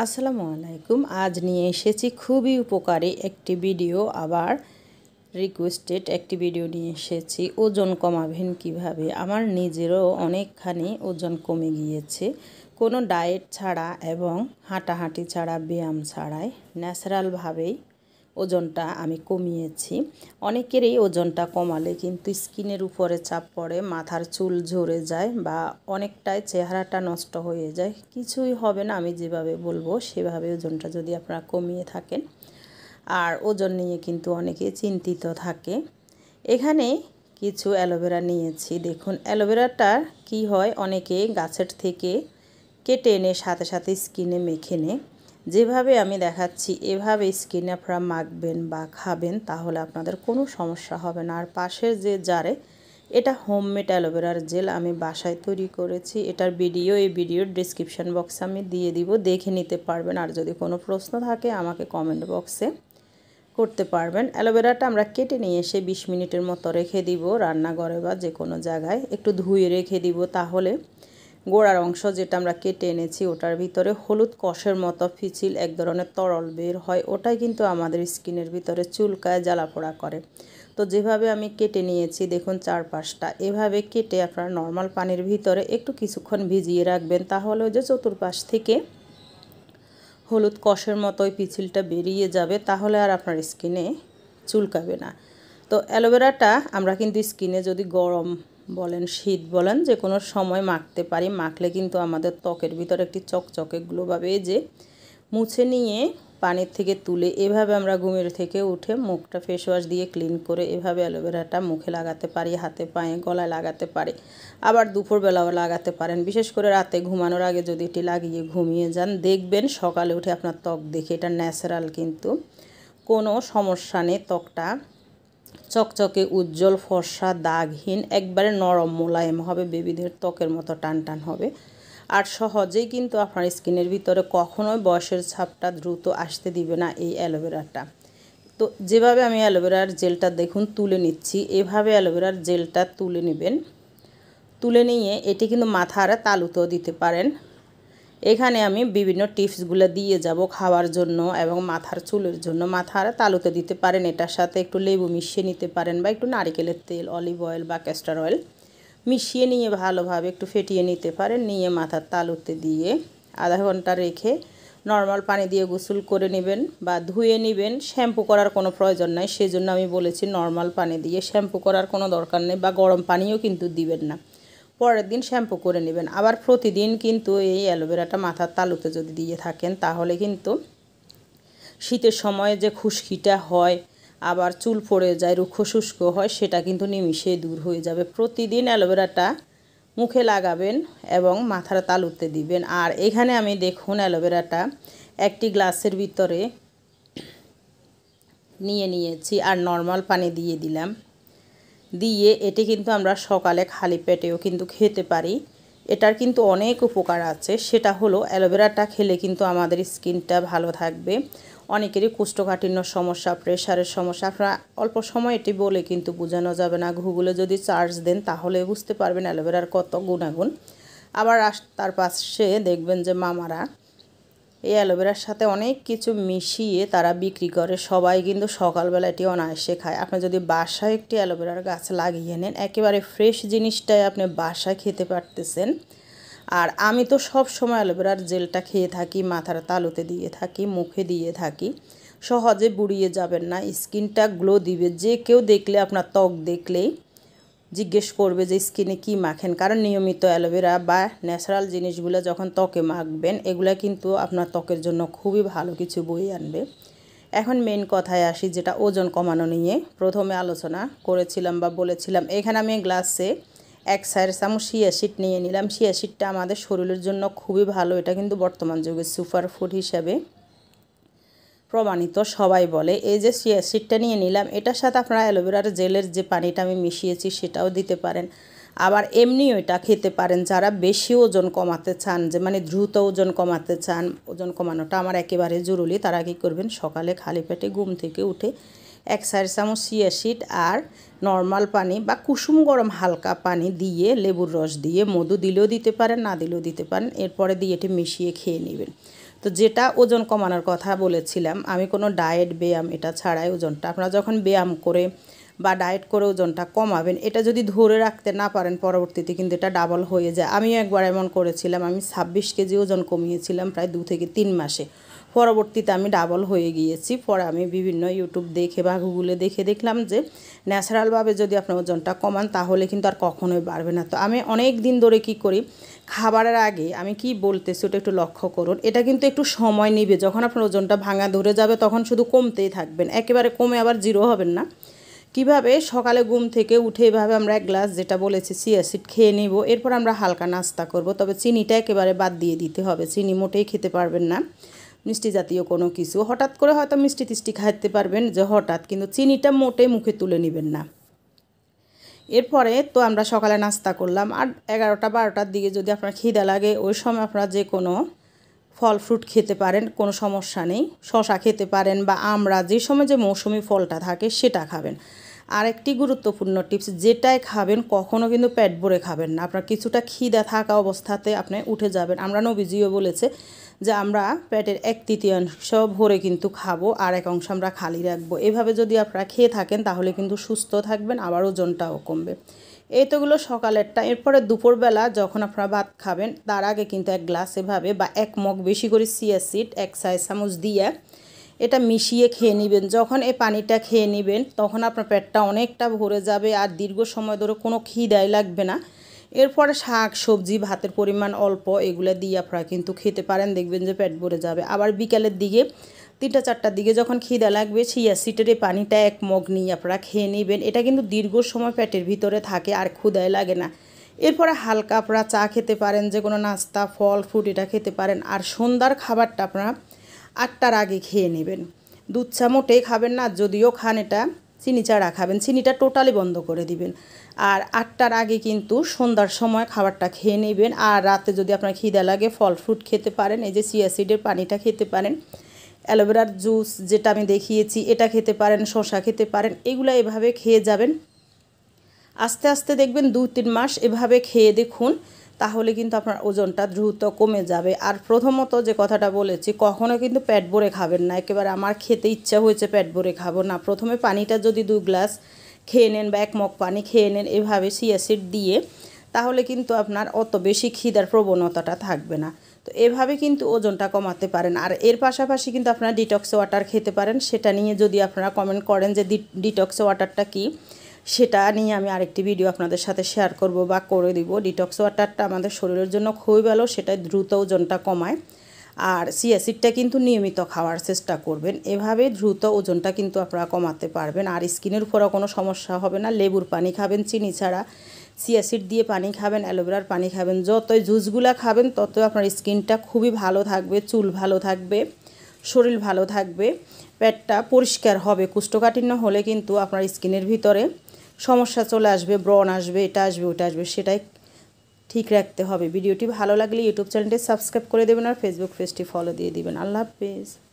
আসসালামু আলাইকুম আজ নিয়ে এসেছি খুবই উপকারী একটি ভিডিও আবার রিকোয়েস্টেড একটি ভিডিও নিয়ে এসেছি ওজন কমাবেন কিভাবে আমার নিজেরও অনেকখানি ওজন কমে গিয়েছে কোনো ডায়েট ছাড়া এবং হাঁটাহাঁটি ছাড়া ব্যায়াম ছাড়াই ন্যাচারালভাবেই ওজনটা আমি কমিয়েছি অনেকেরই ওজনটা কমালে কিন্তু স্কিনের উপরে চাপ পড়ে মাথার চুল ঝরে যায় বা অনেকটাই চেহারাটা নষ্ট হয়ে যায় কিছুই হবে না আমি যেভাবে বলবো সেভাবে ওজনটা যদি আপনারা কমিয়ে থাকেন আর ওজন নিয়ে কিন্তু অনেকে চিন্তিত থাকে এখানে কিছু অ্যালোভেরা নিয়েছি দেখুন অ্যালোভেরাটা কি হয় অনেকে গাছের থেকে কেটে এনে সাথে সাথে স্কিনে মেখে নেয় যেভাবে আমি দেখাচ্ছি এভাবে স্কিনে আপনারা মাখবেন বা খাবেন তাহলে আপনাদের কোনো সমস্যা হবে না আর পাশের যে জারে এটা হোমমেড অ্যালোভেরার জেল আমি বাসায় তৈরি করেছি এটার ভিডিও এই ভিডিওর ডিসক্রিপশান বক্সে আমি দিয়ে দিব দেখে নিতে পারবেন আর যদি কোনো প্রশ্ন থাকে আমাকে কমেন্ট বক্সে করতে পারবেন অ্যালোভেরাটা আমরা কেটে নিয়ে এসে বিশ মিনিটের মতো রেখে দিব রান্নাঘরে বা যে কোনো জায়গায় একটু ধুয়ে রেখে দিব তাহলে গোড়ার অংশ যেটা আমরা কেটে এনেছি ওটার ভিতরে হলুদ কষের মতো ফিচিল এক ধরনের তরল বের হয় ওটাই কিন্তু আমাদের স্কিনের ভিতরে চুলকায় জ্বালাপোড়া করে তো যেভাবে আমি কেটে নিয়েছি দেখুন চার পাঁচটা এভাবে কেটে আপনারা নর্মাল পানির ভিতরে একটু কিছুক্ষণ ভিজিয়ে রাখবেন তাহলে ওই যে চতুর্পাশ থেকে হলুদ কষের মতো ওই পিছিলটা বেরিয়ে যাবে তাহলে আর আপনার স্কিনে চুলকাবে না তো অ্যালোভেরাটা আমরা কিন্তু স্কিনে যদি গরম বলেন শীত বলেন যে কোনো সময় মাখতে পারি মাখলে কিন্তু আমাদের ত্বকের ভিতরে একটি চকচকে গ্লোভাবে যে মুছে নিয়ে পানির থেকে তুলে এভাবে আমরা ঘুমের থেকে উঠে মুখটা ফেস ওয়াশ দিয়ে ক্লিন করে এভাবে অ্যালোভেরাটা মুখে লাগাতে পারি হাতে পায়ে গলায় লাগাতে পারি আবার দুপুরবেলাও লাগাতে পারেন বিশেষ করে রাতে ঘুমানোর আগে যদি এটি লাগিয়ে ঘুমিয়ে যান দেখবেন সকালে উঠে আপনার ত্বক দেখে এটা ন্যাচারাল কিন্তু কোনো সমস্যা নেই ত্বকটা চকচকে উজ্জ্বল ফর্সা দাগহীন একবারে নরম মোলায়েম হবে বেবিদের ত্বকের মতো টান টান হবে আর সহজেই কিন্তু আপনার স্কিনের ভিতরে কখনোই বয়সের ছাপটা দ্রুত আসতে দিবে না এই অ্যালোভেরাটা তো যেভাবে আমি অ্যালোভেরার জেলটা দেখুন তুলে নিচ্ছি এভাবে অ্যালোভেরার জেলটা তুলে নেবেন তুলে নিয়ে এটি কিন্তু আর তালুতেও দিতে পারেন এখানে আমি বিভিন্ন টিপসগুলো দিয়ে যাব খাওয়ার জন্য এবং মাথার চুলের জন্য মাথার তালুতে দিতে পারেন এটার সাথে একটু লেবু মিশিয়ে নিতে পারেন বা একটু নারিকেলের তেল অলিভ অয়েল বা ক্যাস্টার অয়েল মিশিয়ে নিয়ে ভালোভাবে একটু ফেটিয়ে নিতে পারেন নিয়ে মাথার তালুতে দিয়ে আধা ঘন্টা রেখে নর্মাল পানি দিয়ে গোসল করে নেবেন বা ধুয়ে নেবেন শ্যাম্পু করার কোনো প্রয়োজন নাই সেজন্য আমি বলেছি নর্মাল পানি দিয়ে শ্যাম্পু করার কোনো দরকার নেই বা গরম পানিও কিন্তু দিবেন না পরের দিন শ্যাম্পু করে নেবেন আবার প্রতিদিন কিন্তু এই অ্যালোভেরাটা মাথার তালুতে যদি দিয়ে থাকেন তাহলে কিন্তু শীতের সময়ে যে খুশকিটা হয় আবার চুল পড়ে যায় রুক্ষ শুষ্ক হয় সেটা কিন্তু নিমিশে দূর হয়ে যাবে প্রতিদিন অ্যালোভেরাটা মুখে লাগাবেন এবং মাথার তালুতে দিবেন আর এখানে আমি দেখুন অ্যালোভেরাটা একটি গ্লাসের ভিতরে নিয়ে নিয়েছি আর নর্মাল পানি দিয়ে দিলাম দিয়ে এটি কিন্তু আমরা সকালে খালি পেটেও কিন্তু খেতে পারি এটার কিন্তু অনেক উপকার আছে সেটা হলো অ্যালোভেরাটা খেলে কিন্তু আমাদের স্কিনটা ভালো থাকবে অনেকেরই কুষ্ঠকাঠিন্য সমস্যা প্রেশারের সমস্যা আপনারা অল্প সময় এটি বলে কিন্তু বোঝানো যাবে না ঘুগুলো যদি চার্জ দেন তাহলে বুঝতে পারবেন অ্যালোভেরার কত গুণাগুণ আবার তার পাশে দেখবেন যে মামারা এই অ্যালোভেরার সাথে অনেক কিছু মিশিয়ে তারা বিক্রি করে সবাই কিন্তু সকালবেলা এটি অনায়াসে খায় আপনি যদি বাসায় একটি অ্যালোভেরার গাছ লাগিয়ে নেন একেবারে ফ্রেশ জিনিসটাই আপনি বাসায় খেতে পারতেছেন আর আমি তো সব সময় অ্যালোভেরার জেলটা খেয়ে থাকি মাথার তালুতে দিয়ে থাকি মুখে দিয়ে থাকি সহজে বুড়িয়ে যাবেন না স্কিনটা গ্লো দিবে যে কেউ দেখলে আপনার ত্বক দেখলেই জিজ্ঞেস করবে যে স্কিনে কি মাখেন কারণ নিয়মিত অ্যালোভেরা বা ন্যাচারাল জিনিসগুলো যখন ত্বকে মাখবেন এগুলা কিন্তু আপনার ত্বকের জন্য খুবই ভালো কিছু বই আনবে এখন মেন কথায় আসি যেটা ওজন কমানো নিয়ে প্রথমে আলোচনা করেছিলাম বা বলেছিলাম এখানে আমি গ্লাসে এক সাইড চামচ শিয়াশিট নিয়ে নিলাম শিয়াশিটটা আমাদের শরীরের জন্য খুবই ভালো এটা কিন্তু বর্তমান যুগে সুপার ফুড হিসাবে প্রমাণিত সবাই বলে এই যে শীটটা নিয়ে নিলাম এটার সাথে আপনারা অ্যালোভেরার জেলের যে পানিটা আমি মিশিয়েছি সেটাও দিতে পারেন আবার এমনি ওইটা খেতে পারেন যারা বেশি ওজন কমাতে চান যে মানে দ্রুত ওজন কমাতে চান ওজন কমানোটা আমার একেবারে জরুরি তারা কী করবেন সকালে খালি পেটে ঘুম থেকে উঠে এক সাইড চামচ সিয়াশিট আর নর্মাল পানি বা কুসুম গরম হালকা পানি দিয়ে লেবুর রস দিয়ে মধু দিলেও দিতে পারেন না দিলেও দিতে পারেন এরপরে দিয়ে এটি মিশিয়ে খেয়ে নেবেন তো যেটা ওজন কমানোর কথা বলেছিলাম আমি কোনো ডায়েট ব্যায়াম এটা ছাড়াই ওজনটা আপনারা যখন ব্যায়াম করে বা ডায়েট করে ওজনটা কমাবেন এটা যদি ধরে রাখতে না পারেন পরবর্তীতে কিন্তু এটা ডাবল হয়ে যায় আমিও একবার এমন করেছিলাম আমি ছাব্বিশ কেজি ওজন কমিয়েছিলাম প্রায় দু থেকে তিন মাসে পরবর্তীতে আমি ডাবল হয়ে গিয়েছি পরে আমি বিভিন্ন ইউটিউব দেখে বা গুগলে দেখে দেখলাম যে ন্যাচারালভাবে যদি আপনার ওজনটা কমান তাহলে কিন্তু আর কখনোই বাড়বে না তো আমি অনেক দিন ধরে কি করি খাবারের আগে আমি কি বলতেছি ওটা একটু লক্ষ্য করুন এটা কিন্তু একটু সময় নেবে যখন আপনার ওজনটা ভাঙা ধরে যাবে তখন শুধু কমতেই থাকবেন একেবারে কমে আবার জিরো হবেন না কিভাবে সকালে ঘুম থেকে উঠে এভাবে আমরা এক গ্লাস যেটা বলেছি সিয়াসিড খেয়ে নেব এরপর আমরা হালকা নাস্তা করব তবে চিনিটা একেবারে বাদ দিয়ে দিতে হবে চিনি মোটেই খেতে পারবেন না মিষ্টি জাতীয় কোনো কিছু হঠাৎ করে হয়তো মিষ্টি টিষ্টি খাইতে পারবেন যে হঠাৎ কিন্তু চিনিটা মোটেই মুখে তুলে নেবেন না এরপরে তো আমরা সকালে নাস্তা করলাম আর এগারোটা বারোটার দিকে যদি আপনার খিদে লাগে ওই সময় আপনারা যে কোনো ফল ফ্রুট খেতে পারেন কোনো সমস্যা নেই শশা খেতে পারেন বা আমরা যে সময় যে মৌসুমি ফলটা থাকে সেটা খাবেন আরেকটি গুরুত্বপূর্ণ টিপস যেটাই খাবেন কখনও কিন্তু পেট ভরে খাবেন না আপনার কিছুটা খিদা থাকা অবস্থাতে আপনি উঠে যাবেন আমরা নবীজিও বলেছে যে আমরা পেটের এক তৃতীয়াংশ ভরে কিন্তু খাবো আর এক অংশ আমরা খালি রাখবো এভাবে যদি আপনারা খেয়ে থাকেন তাহলে কিন্তু সুস্থ থাকবেন আবার ওজনটাও কমবে এই তোগুলো সকালেরটা এরপরে দুপুরবেলা যখন আপনারা ভাত খাবেন তার আগে কিন্তু এক গ্লাস এভাবে বা এক মগ বেশি করে সিয়াসিড এক সাইজ চামচ দিয়ে এটা মিশিয়ে খেয়ে নেবেন যখন এই পানিটা খেয়ে নেবেন তখন আপনার পেটটা অনেকটা ভরে যাবে আর দীর্ঘ সময় ধরে কোনো খিদায় লাগবে না এরপরে শাক সবজি ভাতের পরিমাণ অল্প এগুলো দিয়ে আপনারা কিন্তু খেতে পারেন দেখবেন যে পেট ভরে যাবে আবার বিকালের দিকে তিনটা চারটার দিকে যখন খিদা লাগবে চিয়া সিটের এই পানিটা এক মগ নিয়ে আপনারা খেয়ে নেবেন এটা কিন্তু দীর্ঘ সময় পেটের ভিতরে থাকে আর ক্ষুদায় লাগে না এরপরে হালকা আপনারা চা খেতে পারেন যে কোনো নাস্তা ফল ফ্রুট এটা খেতে পারেন আর সন্ধ্যার খাবারটা আপনারা আটটার আগে খেয়ে নেবেন দুধ চা মোটেই খাবেন না যদিও খান এটা চিনি চা খাবেন চিনিটা টোটালি বন্ধ করে দিবেন আর আটটার আগে কিন্তু সন্ধ্যার সময় খাবারটা খেয়ে নেবেন আর রাতে যদি আপনার খিদে লাগে ফল ফ্রুট খেতে পারেন এই যে সিয়াসিডের পানিটা খেতে পারেন অ্যালোভেরার জুস যেটা আমি দেখিয়েছি এটা খেতে পারেন শশা খেতে পারেন এগুলো এভাবে খেয়ে যাবেন আস্তে আস্তে দেখবেন দু তিন মাস এভাবে খেয়ে দেখুন তাহলে কিন্তু আপনার ওজনটা দ্রুত কমে যাবে আর প্রথমত যে কথাটা বলেছি কখনো কিন্তু প্যাট ভরে খাবেন না একেবারে আমার খেতে ইচ্ছা হয়েছে প্যাট ভরে খাবো না প্রথমে পানিটা যদি দু গ্লাস খেয়ে নেন বা একমগ পানি খেয়ে নেন এভাবে সিয়াসিড দিয়ে তাহলে কিন্তু আপনার অত বেশি খিদার প্রবণতাটা থাকবে না তো এভাবে কিন্তু ওজনটা কমাতে পারেন আর এর পাশাপাশি কিন্তু আপনারা ডিটক্স ওয়াটার খেতে পারেন সেটা নিয়ে যদি আপনারা কমেন্ট করেন যে ডিটক্স ওয়াটারটা কী সেটা নিয়ে আমি আরেকটি ভিডিও আপনাদের সাথে শেয়ার করব বা করে দিব ডিটক্স ওয়াটারটা আমাদের শরীরের জন্য খুবই ভালো সেটাই দ্রুত ওজনটা কমায় আর অ্যাসিডটা কিন্তু নিয়মিত খাওয়ার চেষ্টা করবেন এভাবে দ্রুত ওজনটা কিন্তু আপনারা কমাতে পারবেন আর স্কিনের উপরও কোনো সমস্যা হবে না লেবুর পানি খাবেন চিনি ছাড়া সিয়াসিড দিয়ে পানি খাবেন অ্যালোভেরার পানি খাবেন যতই জুসগুলো খাবেন তত আপনার স্কিনটা খুবই ভালো থাকবে চুল ভালো থাকবে শরীর ভালো থাকবে পেটটা পরিষ্কার হবে কুষ্ঠকাঠিন্য হলে কিন্তু আপনার স্কিনের ভিতরে সমস্যা চলে আসবে ব্রণ আসবে এটা আসবে ওটা আসবে সেটাই ঠিক রাখতে হবে ভিডিওটি ভালো লাগলে ইউটিউব চ্যানেলটি সাবস্ক্রাইব করে দেবেন আর ফেসবুক পেজটি ফলো দিয়ে দিবেন আল্লাহ হাফেজ